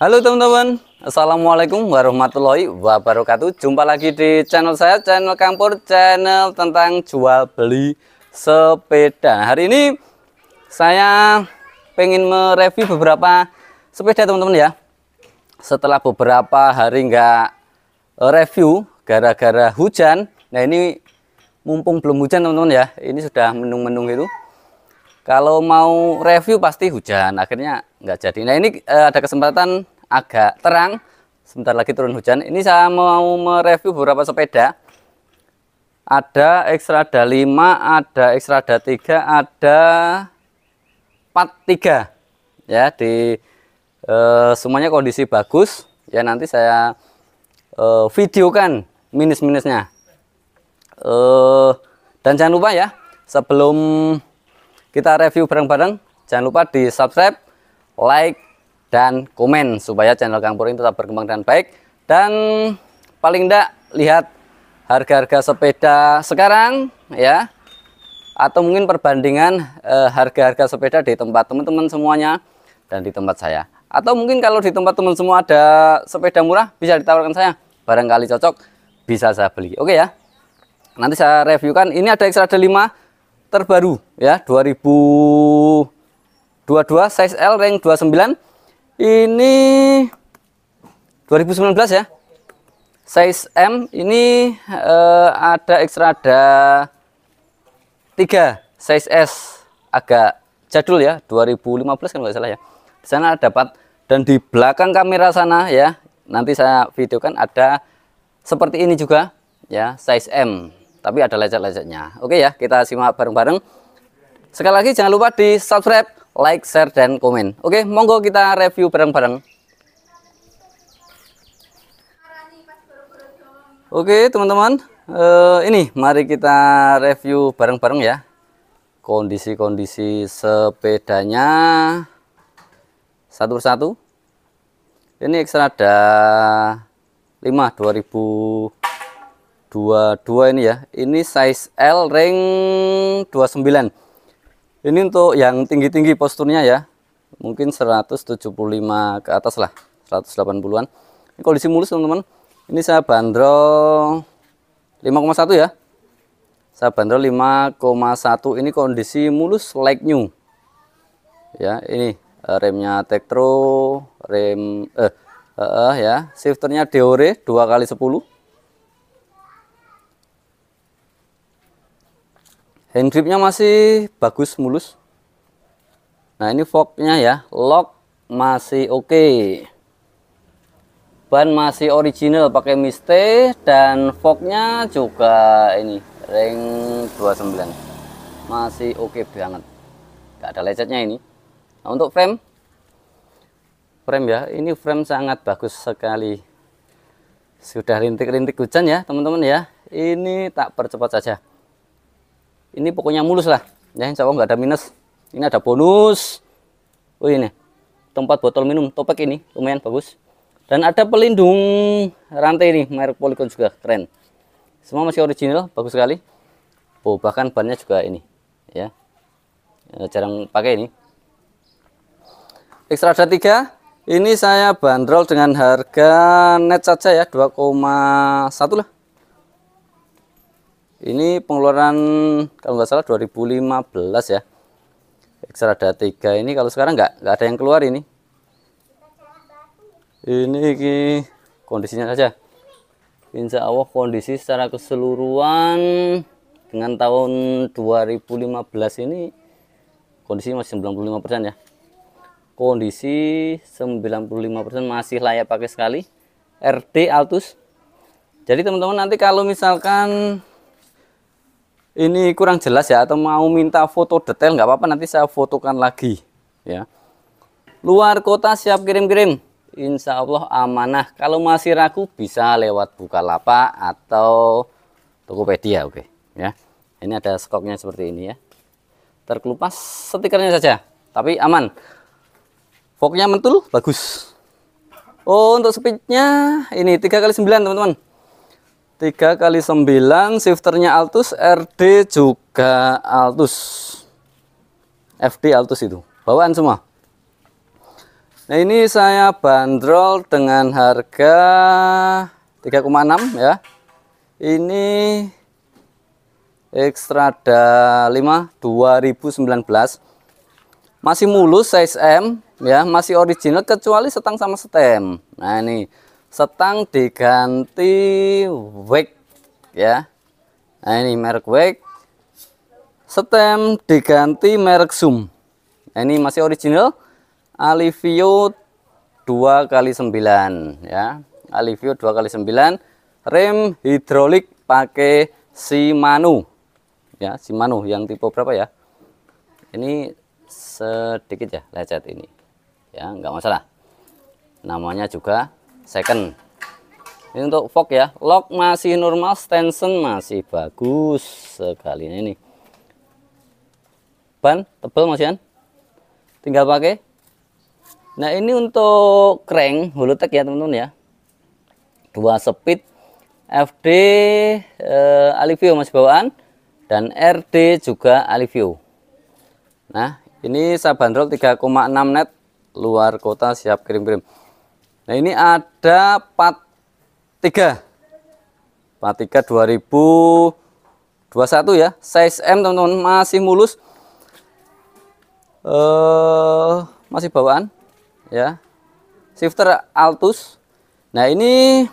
Halo teman-teman, Assalamualaikum warahmatullahi wabarakatuh Jumpa lagi di channel saya, channel Kampur, channel tentang jual beli sepeda Hari ini saya pengen mereview beberapa sepeda teman-teman ya Setelah beberapa hari nggak review gara-gara hujan Nah ini mumpung belum hujan teman-teman ya, ini sudah mendung-mendung itu kalau mau review pasti hujan akhirnya nggak jadi nah ini uh, ada kesempatan agak terang sebentar lagi turun hujan ini saya mau mereview beberapa sepeda ada Exrada 5 ada Exrada 3 ada Pat tiga ya di e, semuanya kondisi bagus ya nanti saya e, videokan minus-minusnya e, dan jangan lupa ya sebelum kita review bareng-bareng. Jangan lupa di subscribe, like, dan komen supaya channel Kang Puring tetap berkembang dan baik. Dan paling tidak lihat harga-harga sepeda sekarang ya atau mungkin perbandingan eh, harga-harga e, sepeda di tempat teman-teman semuanya dan di tempat saya atau mungkin kalau di tempat teman semua ada sepeda murah bisa ditawarkan saya barangkali cocok bisa saya beli oke ya nanti saya reviewkan ini ada x ada 5 terbaru ya 2022 size L rank 29 ini 2019 ya size M ini eh, ada ekstra ada 3 size S agak jadul ya 2015 kan nggak salah ya di sana dapat dan di belakang kamera sana ya nanti saya videokan ada seperti ini juga ya size M tapi ada lecet-lecetnya. Oke ya, kita simak bareng-bareng. Sekali lagi jangan lupa di subscribe, like, share, dan komen. Oke, monggo kita review bareng-bareng. Oke teman-teman, eh, ini mari kita review bareng-bareng ya. Kondisi-kondisi sepedanya satu persatu. Ini lima 5 2000 22 ini ya ini size L ring 29 ini untuk yang tinggi-tinggi posturnya ya mungkin 175 ke atas lah 180an ini kondisi mulus teman-teman ini saya bandrol 5,1 ya saya bandrol 5,1 ini kondisi mulus like new ya ini eh, remnya Tektro rem eh, eh, eh ya shifternya Deore 2 kali 10 hand gripnya masih bagus mulus nah ini forknya ya lock masih oke okay. ban masih original pakai miste dan forknya juga ini ring 29 masih oke okay banget gak ada lecetnya ini nah, untuk frame frame ya ini frame sangat bagus sekali sudah rintik-rintik hujan ya teman-teman ya ini tak percepat saja ini pokoknya mulus lah ya insya Allah nggak ada minus ini ada bonus oh ini tempat botol minum topek ini lumayan bagus dan ada pelindung rantai ini merek Polygon juga keren semua masih original bagus sekali oh bahkan bannya juga ini ya eh, jarang pakai ini Ekstra ada 3 ini saya bandrol dengan harga net saja ya 2,1 lah ini pengeluaran kalau nggak salah 2015 ya. ada tiga ini kalau sekarang nggak nggak ada yang keluar ini. Ini ki, kondisinya saja. Insya Allah kondisi secara keseluruhan dengan tahun 2015 ini kondisi masih 95% ya. Kondisi 95% masih layak pakai sekali. RT Altus. Jadi teman-teman nanti kalau misalkan ini kurang jelas ya atau mau minta foto detail nggak apa-apa nanti saya fotokan lagi ya luar kota siap kirim-kirim Insya Allah amanah kalau masih ragu bisa lewat Bukalapak atau Tokopedia oke ya ini ada skoknya seperti ini ya terkelupas stikernya saja tapi aman foknya mentul bagus oh untuk speednya ini 3 kali 9 teman-teman 3 kali 9 shifternya altus RD juga altus FD altus itu bawaan semua Nah ini saya bandrol dengan harga 3,6 ya ini ribu 5 2019 masih mulus size M ya masih original kecuali setang sama stem nah ini setang diganti WEG ya nah ini merek WEG. stem diganti merek zoom nah, ini masih original alivio 2 kali 9 ya alivio 2 kali 9 rem hidrolik pakai Shimano ya Shimano yang tipe berapa ya ini sedikit ya lecet ini ya nggak masalah namanya juga second ini untuk fog ya lock masih normal tension masih bagus sekali ini ban tebal masian tinggal pakai nah ini untuk crank Holotech ya teman-teman ya dua speed FD eh, Alivio masih bawaan dan RD juga Alivio nah ini saya bandrol 3,6 net luar kota siap kirim-kirim Nah, ini ada part 3. Part 3 2021 ya. Size M teman-teman masih mulus. uh, masih bawaan ya. Shifter Altus. Nah, ini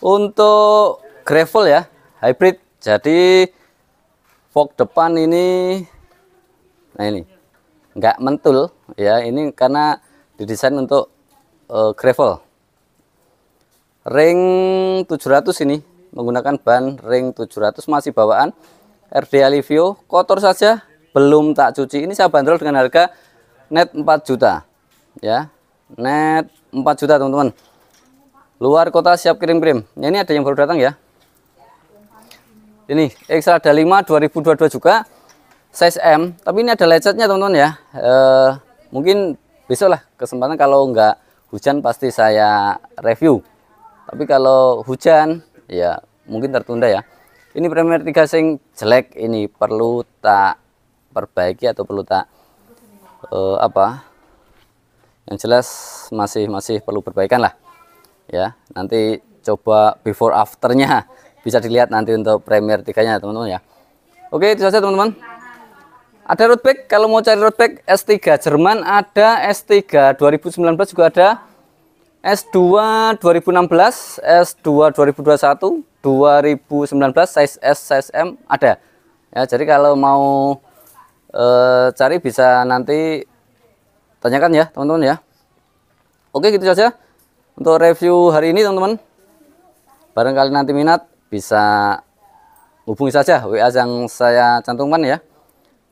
untuk gravel ya, hybrid. Jadi fog depan ini nah ini nggak mentul ya, ini karena didesain untuk uh, gravel ring 700 ini menggunakan ban ring 700 masih bawaan RD Alivio kotor saja belum tak cuci ini saya bandrol dengan harga net 4 juta ya net 4 juta teman-teman luar kota siap kirim-kirim ya, ini ada yang baru datang ya ini ekstra ada 5 2022 juga size M tapi ini ada lecetnya teman-teman ya e, mungkin besok lah kesempatan kalau enggak hujan pasti saya review tapi kalau hujan ya mungkin tertunda ya ini Premier 3 sing jelek ini perlu tak perbaiki atau perlu tak uh, apa yang jelas masih masih perlu perbaikan lah ya nanti coba before afternya bisa dilihat nanti untuk Premier 3 nya teman-teman ya oke itu saja teman-teman ada road bike, kalau mau cari road bike S3 Jerman ada S3 2019 juga ada S2 2016, S2 2021, 2019 size S, size M ada. Ya, jadi kalau mau e, cari bisa nanti tanyakan ya, teman-teman ya. Oke, gitu saja untuk review hari ini, teman-teman. Barangkali nanti minat bisa hubungi saja WA yang saya cantumkan ya.